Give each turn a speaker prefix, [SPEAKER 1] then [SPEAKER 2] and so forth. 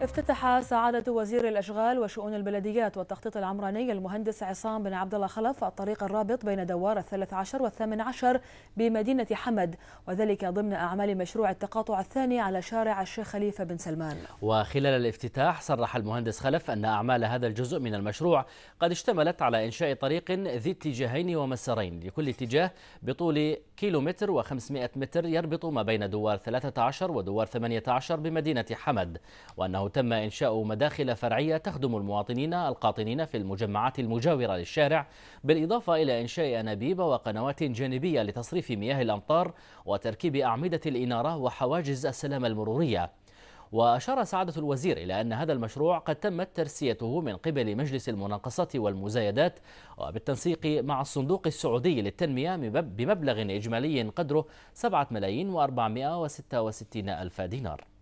[SPEAKER 1] افتتح سعادة وزير الأشغال وشؤون البلديات والتخطيط العمراني المهندس عصام بن عبد الله خلف الطريق الرابط بين دوار الثلاث عشر والثامن عشر بمدينة حمد وذلك ضمن أعمال مشروع التقاطع الثاني على شارع الشيخ خليفة بن سلمان
[SPEAKER 2] وخلال الافتتاح صرح المهندس خلف أن أعمال هذا الجزء من المشروع قد اشتملت على إنشاء طريق ذي اتجاهين ومسارين لكل اتجاه بطول كيلومتر و500 متر يربط ما بين دوار 13 ودوار 18 بمدينة حمد وأنه أنه تم إنشاء مداخل فرعية تخدم المواطنين القاطنين في المجمعات المجاورة للشارع بالإضافة إلى إنشاء أنابيب وقنوات جانبية لتصريف مياه الأمطار وتركيب أعمدة الإنارة وحواجز السلامة المرورية وأشار سعادة الوزير إلى أن هذا المشروع قد تمت ترسيته من قبل مجلس المناقصات والمزايدات وبالتنسيق مع الصندوق السعودي للتنمية بمبلغ إجمالي قدره 7 ملايين و466 ألف دينار